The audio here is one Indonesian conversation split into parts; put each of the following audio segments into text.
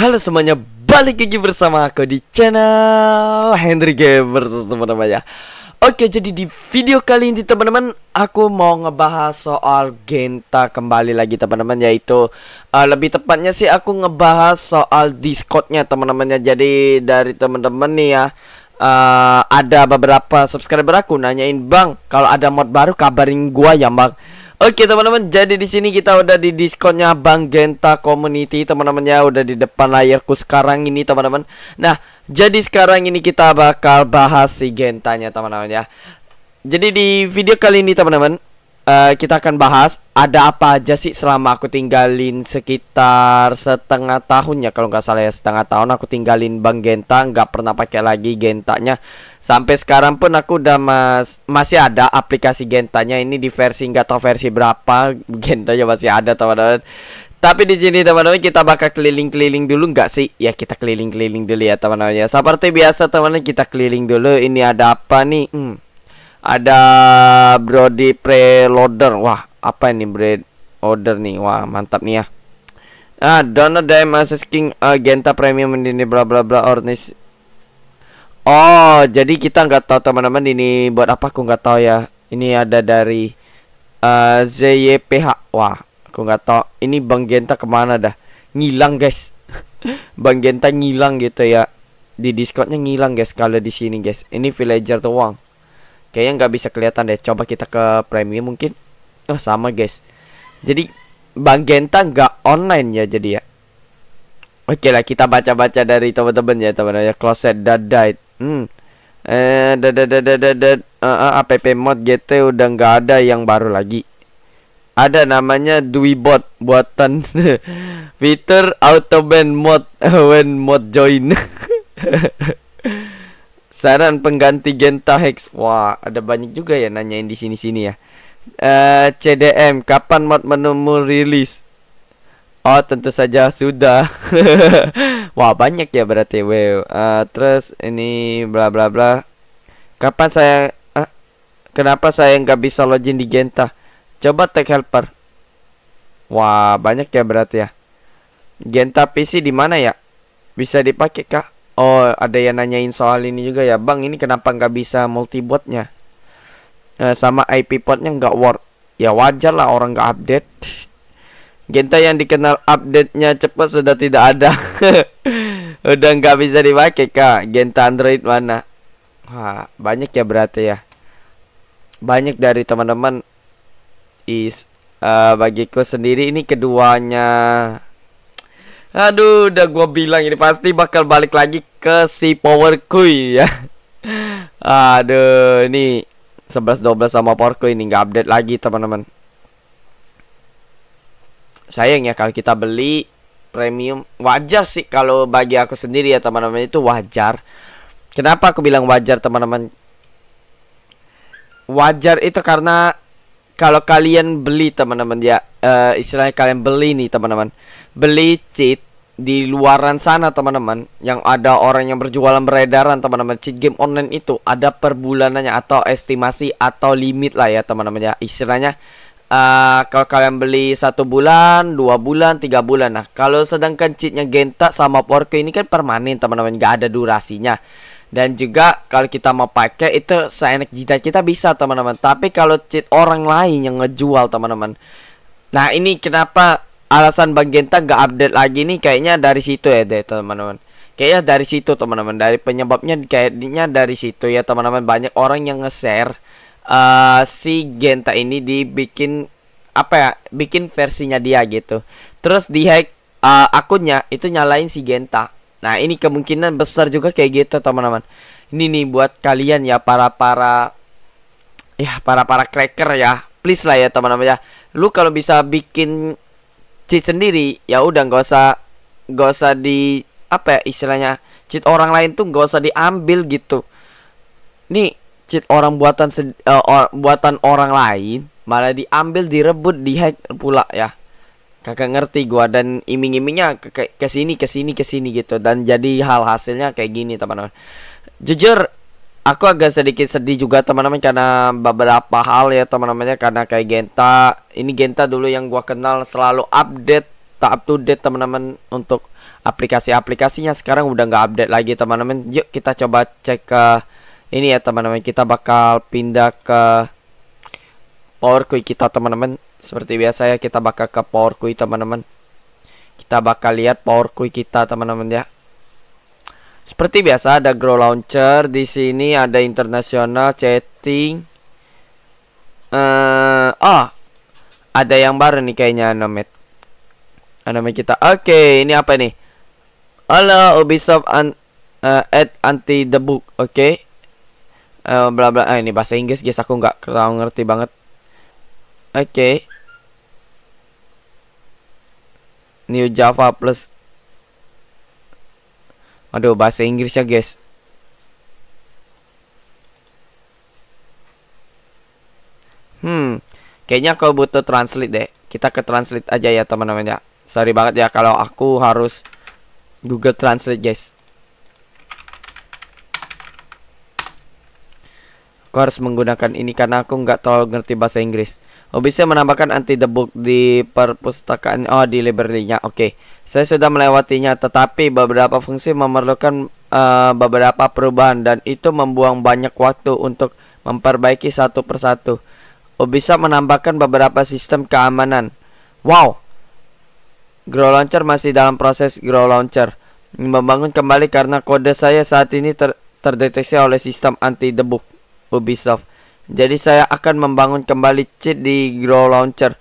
Halo semuanya, balik lagi bersama aku di channel Henry Gamers teman-teman ya Oke jadi di video kali ini teman-teman Aku mau ngebahas soal Genta kembali lagi teman-teman Yaitu uh, lebih tepatnya sih aku ngebahas soal Discordnya teman teman ya. Jadi dari teman-teman nih ya uh, Ada beberapa subscriber aku nanyain Bang kalau ada mod baru kabarin gua ya bang Oke teman-teman, jadi di sini kita udah di diskonnya Bang Genta Community teman-teman ya udah di depan layarku sekarang ini teman-teman. Nah, jadi sekarang ini kita bakal bahas si Gentanya teman-teman ya. Jadi di video kali ini teman-teman uh, kita akan bahas ada apa aja sih selama aku tinggalin sekitar setengah tahun ya kalau nggak salah ya setengah tahun aku tinggalin Bang Genta nggak pernah pakai lagi Gentanya sampai sekarang pun aku udah mas masih ada aplikasi Gentanya ini di versi nggak tahu versi berapa Gentanya masih ada teman-teman tapi di sini teman-teman kita bakal keliling-keliling dulu nggak sih? Ya kita keliling-keliling dulu ya teman-teman ya. Seperti biasa teman-teman kita keliling dulu. Ini ada apa nih? Hmm ada Brody Preloader. Wah, apa ini bread order nih? Wah, mantap nih ya. Nah donor Dime Asus King uh, Genta Premium ini bla bla bla Ornis. Oh, jadi kita nggak tahu teman-teman ini buat apa aku nggak tahu ya. Ini ada dari uh, eh, ZYPH. Wah, aku nggak tahu. Ini Bang Genta kemana dah? Ngilang guys. Bang Genta ngilang gitu ya. Di Discordnya ngilang guys kalau di sini guys. Ini villager Wang kayaknya nggak bisa kelihatan deh coba kita ke premium mungkin oh sama guys jadi Bang Genta nggak online ya jadi ya oke lah kita baca-baca dari teman-teman ya teman ya closet dadai hmm eh dadadadadadad uh, eh, eh, app mod GT udah nggak ada yang baru lagi ada namanya Dwibot buatan fitur auto band mod when mod join Saran pengganti Genta Hex. Wah, ada banyak juga ya nanyain di sini-sini ya. Uh, eh, CDM, kapan mod menemu rilis? Oh, tentu saja sudah. Wah, banyak ya berarti. Wow. Uh, terus ini bla bla bla. Kapan saya eh, kenapa saya nggak bisa login di Genta? Coba tag helper. Wah, banyak ya berarti ya. Genta PC di mana ya? Bisa dipakai kah? Oh, ada yang nanyain soal ini juga ya, Bang. Ini kenapa nggak bisa multibotnya? E, sama IP portnya nggak work. Ya wajar lah orang nggak update. Genta yang dikenal update-nya cepat sudah tidak ada. Udah nggak bisa dipakai kak. Genta Android mana? Wah, banyak ya berarti ya. Banyak dari teman-teman is uh, bagiku sendiri ini keduanya Aduh, udah gue bilang ini pasti bakal balik lagi ke si Power Kui ya. Aduh, ini 11 12 sama Power Kui ini nggak update lagi, teman-teman. Sayang ya kalau kita beli premium wajar sih kalau bagi aku sendiri ya teman-teman itu wajar. Kenapa aku bilang wajar, teman-teman? Wajar itu karena kalau kalian beli teman-teman ya uh, istilahnya kalian beli nih teman-teman beli cheat di luaran sana teman-teman yang ada orang yang berjualan beredaran teman-teman cheat game online itu ada per bulanannya atau estimasi atau limit lah ya teman-teman ya istilahnya uh, kalau kalian beli satu bulan dua bulan tiga bulan nah kalau sedangkan cheatnya genta sama porco ini kan permanen teman-teman nggak ada durasinya dan juga kalau kita mau pakai itu seenak jidat kita bisa teman-teman tapi kalau cheat orang lain yang ngejual teman-teman nah ini kenapa alasan Bang Genta nggak update lagi nih kayaknya dari situ ya deh teman-teman kayaknya dari situ teman-teman dari penyebabnya kayaknya dari situ ya teman-teman banyak orang yang nge-share uh, si Genta ini dibikin apa ya bikin versinya dia gitu terus di hack uh, eh, akunnya itu nyalain si Genta Nah ini kemungkinan besar juga kayak gitu teman-teman. Ini nih buat kalian ya para para ya para para cracker ya. Please lah ya teman-teman ya. Lu kalau bisa bikin cheat sendiri ya udah gak usah gak usah di apa ya istilahnya cheat orang lain tuh gak usah diambil gitu. Nih cheat orang buatan uh, or, buatan orang lain malah diambil direbut dihack pula ya kakak ngerti gua dan iming-imingnya ke, ke sini ke sini ke sini gitu dan jadi hal hasilnya kayak gini teman-teman jujur aku agak sedikit sedih juga teman-teman karena beberapa hal ya teman-temannya karena kayak Genta ini Genta dulu yang gua kenal selalu update tak up to date teman-teman untuk aplikasi-aplikasinya sekarang udah nggak update lagi teman-teman yuk kita coba cek ke ini ya teman-teman kita bakal pindah ke Power kita teman-teman seperti biasa ya kita bakal ke power kui teman-teman. Kita bakal lihat power kui kita teman-teman ya. Seperti biasa ada grow launcher, di sini ada internasional chatting. Eh, uh, oh. Ada yang baru nih kayaknya Anomet. Anomet kita. Oke, okay, ini apa nih? Halo Ubisoft an uh, at anti the book. Oke. Okay. Uh, eh, bla bla ah, ini bahasa Inggris guys aku nggak tahu ngerti banget. Oke. Okay. New Java Plus. Aduh, bahasa Inggrisnya, guys. Hmm, kayaknya aku butuh translate deh. Kita ke translate aja ya, teman-teman ya. Sorry banget ya kalau aku harus Google Translate, guys. Kau harus menggunakan ini karena aku nggak terlalu ngerti bahasa Inggris. Oh bisa menambahkan anti debu di perpustakaan oh di library-nya. Oke. Okay. Saya sudah melewatinya tetapi beberapa fungsi memerlukan uh, beberapa perubahan dan itu membuang banyak waktu untuk memperbaiki satu persatu. Oh bisa menambahkan beberapa sistem keamanan. Wow. Grow Launcher masih dalam proses Grow Launcher. Membangun kembali karena kode saya saat ini ter terdeteksi oleh sistem anti debug. Ubisoft. Jadi saya akan membangun kembali cheat di Grow Launcher.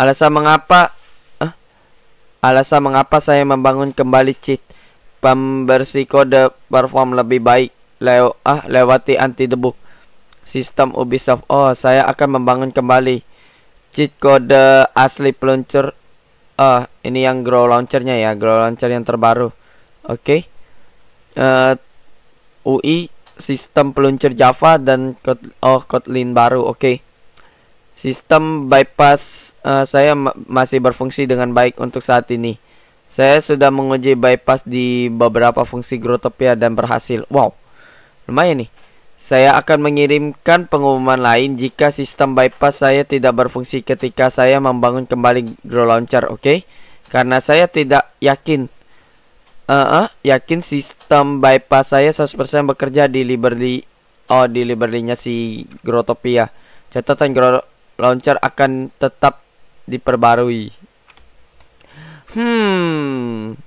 Alasan mengapa eh? Alasan mengapa saya membangun kembali cheat pembersih kode perform lebih baik Leo ah lewati anti debu sistem Ubisoft. Oh, saya akan membangun kembali cheat kode asli peluncur. Ah, ini yang Grow Launchernya ya, Grow Launcher yang terbaru. Oke. Okay. Uh, eh, UI sistem peluncur Java dan Kot oh Kotlin baru. Oke. Okay. Sistem bypass uh, saya ma masih berfungsi dengan baik untuk saat ini. Saya sudah menguji bypass di beberapa fungsi Grotopia dan berhasil. Wow. Lumayan nih. Saya akan mengirimkan pengumuman lain jika sistem bypass saya tidak berfungsi ketika saya membangun kembali Grow Launcher, oke? Okay? Karena saya tidak yakin uh, yakin sistem bypass saya 100% bekerja di Liberty oh di Liberty-nya si Grotopia. Catatan Gro launcher akan tetap diperbarui. Hmm.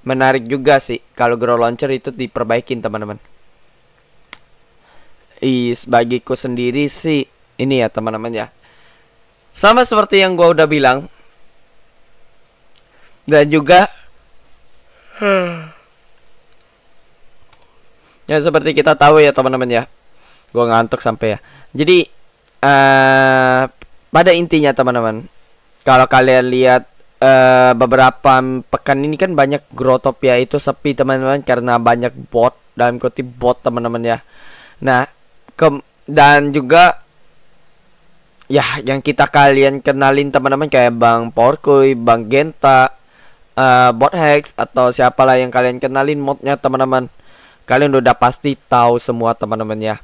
Menarik juga sih kalau grow launcher itu diperbaikin teman-teman. Is bagiku sendiri sih ini ya teman-teman ya. Sama seperti yang gua udah bilang. Dan juga ya seperti kita tahu ya teman-teman ya. gue ngantuk sampai ya. Jadi uh, pada intinya teman-teman, kalau kalian lihat uh, beberapa pekan ini kan banyak ya itu sepi teman-teman karena banyak bot dan kutip bot teman-teman ya. Nah, ke dan juga ya yang kita kalian kenalin teman-teman kayak Bang Porkuy, Bang Genta, uh, bot hex atau siapalah yang kalian kenalin modnya teman-teman kalian udah pasti tahu semua teman-teman ya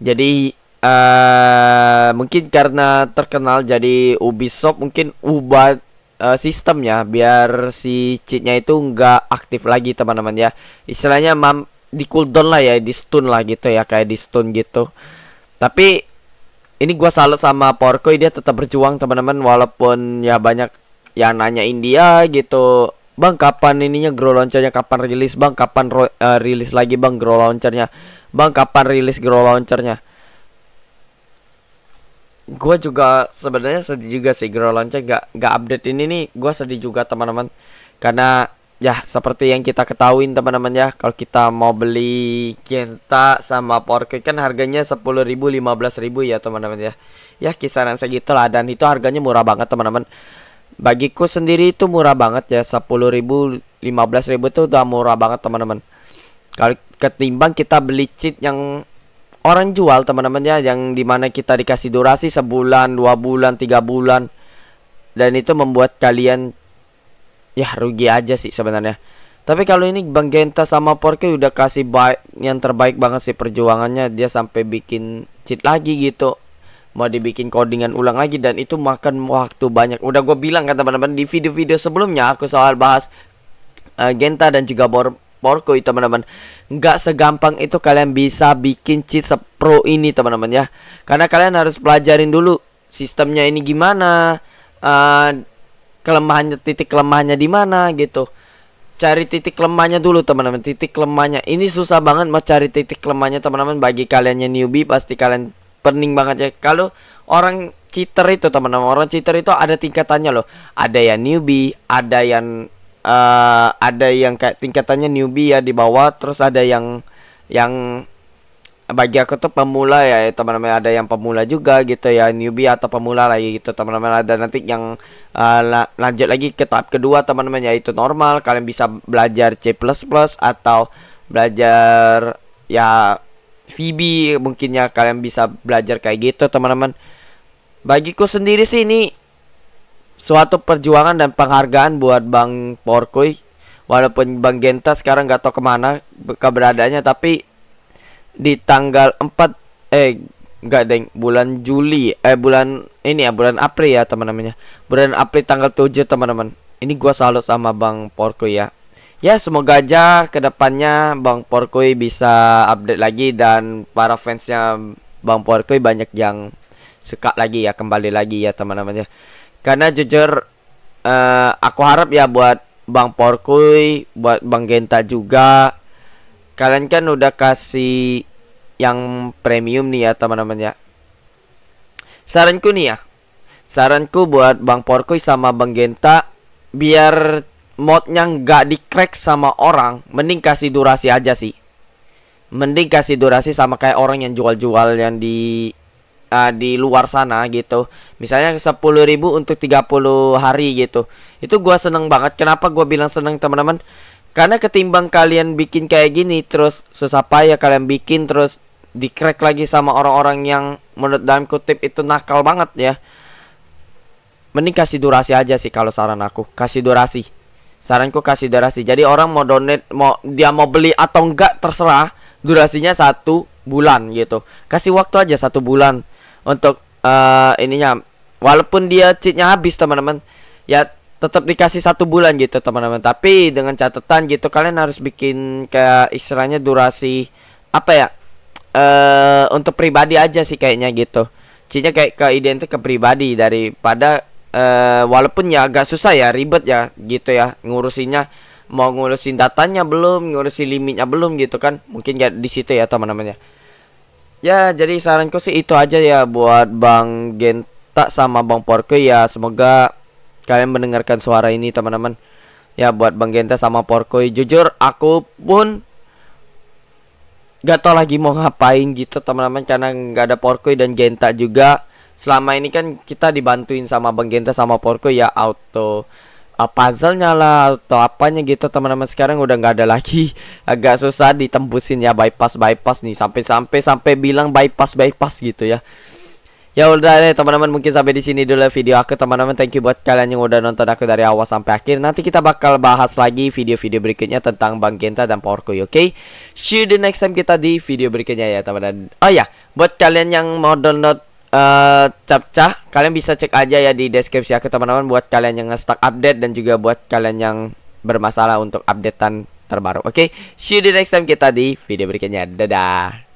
jadi uh, mungkin karena terkenal jadi Ubisoft mungkin ubah uh, eh, sistemnya biar si cheatnya itu nggak aktif lagi teman-teman ya istilahnya mam di cooldown lah ya di stun lah gitu ya kayak di stun gitu tapi ini gua salut sama Porco dia tetap berjuang teman-teman walaupun ya banyak ya nanyain dia gitu bang kapan ininya grow launchernya kapan rilis bang kapan uh, rilis lagi bang grow launchernya bang kapan rilis grow launchernya gue juga sebenarnya sedih juga sih grow launcher gak gak update ini nih gue sedih juga teman-teman karena ya seperti yang kita ketahuin teman-teman ya kalau kita mau beli Genta sama Porke kan harganya ribu belas ribu ya teman-teman ya ya kisaran segitulah dan itu harganya murah banget teman-teman bagiku sendiri itu murah banget ya 10.000 ribu, 15.000 ribu itu udah murah banget teman-teman kalau ketimbang kita beli cheat yang orang jual teman-teman ya yang dimana kita dikasih durasi sebulan dua bulan tiga bulan dan itu membuat kalian ya rugi aja sih sebenarnya tapi kalau ini Bang Genta sama Porky udah kasih baik yang terbaik banget sih perjuangannya dia sampai bikin cheat lagi gitu mau dibikin codingan ulang lagi dan itu makan waktu banyak. Udah gue bilang kan teman-teman di video-video sebelumnya aku soal bahas uh, Genta dan juga Bor Porco itu teman-teman nggak segampang itu kalian bisa bikin cheat sepro ini teman-teman ya karena kalian harus pelajarin dulu sistemnya ini gimana uh, kelemahannya titik kelemahannya di mana gitu cari titik lemahnya dulu teman-teman titik lemahnya ini susah banget mau cari titik lemahnya teman-teman bagi kalian yang newbie pasti kalian pening banget ya kalau orang cheater itu teman-teman orang cheater itu ada tingkatannya loh ada yang newbie ada yang uh, ada yang kayak tingkatannya newbie ya di bawah terus ada yang yang bagi aku tuh pemula ya, ya teman-teman ada yang pemula juga gitu ya newbie atau pemula lagi ya gitu teman-teman ada nanti yang uh, la lanjut lagi ke tahap kedua teman-teman itu normal kalian bisa belajar C++ atau belajar ya Phoebe mungkin ya kalian bisa belajar kayak gitu teman-teman bagiku sendiri sih ini suatu perjuangan dan penghargaan buat Bang Porkoy walaupun Bang Genta sekarang nggak tahu kemana keberadaannya tapi di tanggal 4 eh nggak deng bulan Juli eh bulan ini ya bulan April ya teman-temannya bulan April tanggal 7 teman-teman ini gua salut sama Bang Porko ya ya semoga aja kedepannya Bang Porkoi bisa update lagi dan para fansnya Bang Porkoi banyak yang suka lagi ya kembali lagi ya teman-teman ya karena jujur uh, aku harap ya buat Bang Porkoi buat Bang Genta juga kalian kan udah kasih yang premium nih ya teman-teman ya saranku nih ya saranku buat Bang Porkoi sama Bang Genta biar modnya nggak di crack sama orang mending kasih durasi aja sih mending kasih durasi sama kayak orang yang jual-jual yang di uh, di luar sana gitu misalnya ribu untuk 30 hari gitu itu gue seneng banget kenapa gue bilang seneng teman-teman karena ketimbang kalian bikin kayak gini terus susah payah kalian bikin terus di crack lagi sama orang-orang yang menurut dalam kutip itu nakal banget ya mending kasih durasi aja sih kalau saran aku kasih durasi saranku kasih durasi jadi orang mau donate mau dia mau beli atau enggak terserah durasinya satu bulan gitu kasih waktu aja satu bulan untuk uh, ininya walaupun dia cheatnya habis teman-teman ya tetap dikasih satu bulan gitu teman-teman tapi dengan catatan gitu kalian harus bikin kayak istilahnya durasi apa ya eh uh, untuk pribadi aja sih kayaknya gitu cheatnya kayak ke identik ke pribadi daripada uh, walaupun ya agak susah ya ribet ya gitu ya ngurusinnya mau ngurusin datanya belum ngurusin limitnya belum gitu kan mungkin ya di situ ya teman-teman ya ya jadi saranku sih itu aja ya buat bang Genta sama bang Porke ya semoga kalian mendengarkan suara ini teman-teman ya buat bang Genta sama Porke jujur aku pun gak tau lagi mau ngapain gitu teman-teman karena nggak ada Porkoi dan Genta juga selama ini kan kita dibantuin sama Bang Genta sama Porco ya auto uh, puzzle-nya lah atau apanya gitu teman-teman sekarang udah nggak ada lagi agak susah ditembusin ya bypass bypass nih sampai sampai sampai bilang bypass bypass gitu ya ya udah deh teman-teman mungkin sampai di sini dulu video aku teman-teman thank you buat kalian yang udah nonton aku dari awal sampai akhir nanti kita bakal bahas lagi video-video berikutnya tentang Bang Genta dan Porco ya, oke okay? see you the next time kita di video berikutnya ya teman-teman oh ya buat kalian yang mau download uh, eh, capcah kalian bisa cek aja ya di deskripsi aku teman-teman buat kalian yang nge-stuck update dan juga buat kalian yang bermasalah untuk updatean terbaru. Oke, okay? see you di next time kita di video berikutnya. Dadah.